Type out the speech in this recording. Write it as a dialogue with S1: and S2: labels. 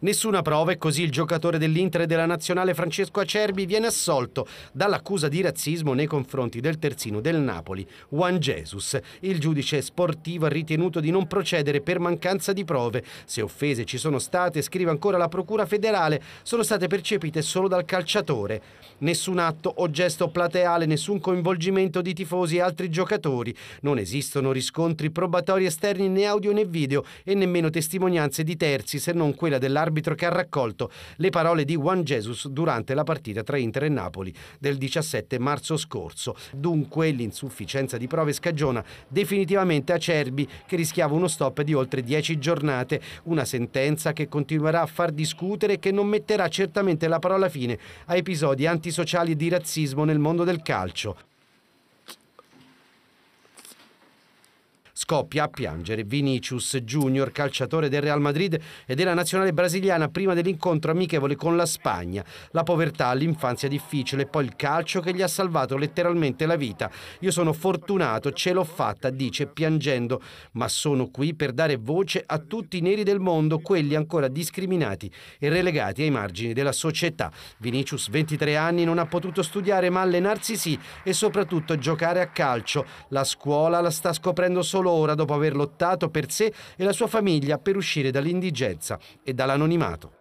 S1: Nessuna prova e così il giocatore dell'Inter e della nazionale Francesco Acerbi viene assolto dall'accusa di razzismo nei confronti del terzino del Napoli, Juan Jesus. Il giudice sportivo ha ritenuto di non procedere per mancanza di prove. Se offese ci sono state, scrive ancora la Procura federale, sono state percepite solo dal calciatore. Nessun atto o gesto plateale, nessun coinvolgimento di tifosi e altri giocatori. Non esistono riscontri probatori esterni né audio né video e nemmeno testimonianze di terzi se non quella dell'arbitro arbitro che ha raccolto le parole di Juan Jesus durante la partita tra Inter e Napoli del 17 marzo scorso. Dunque l'insufficienza di prove scagiona definitivamente Acerbi che rischiava uno stop di oltre 10 giornate, una sentenza che continuerà a far discutere e che non metterà certamente la parola fine a episodi antisociali di razzismo nel mondo del calcio. scoppia a piangere Vinicius Junior, calciatore del Real Madrid e della nazionale brasiliana, prima dell'incontro amichevole con la Spagna. La povertà, l'infanzia difficile e poi il calcio che gli ha salvato letteralmente la vita. Io sono fortunato, ce l'ho fatta, dice piangendo, ma sono qui per dare voce a tutti i neri del mondo, quelli ancora discriminati e relegati ai margini della società. Vinicius, 23 anni, non ha potuto studiare ma allenarsi sì e soprattutto giocare a calcio. La scuola la sta scoprendo solo ora dopo aver lottato per sé e la sua famiglia per uscire dall'indigenza e dall'anonimato.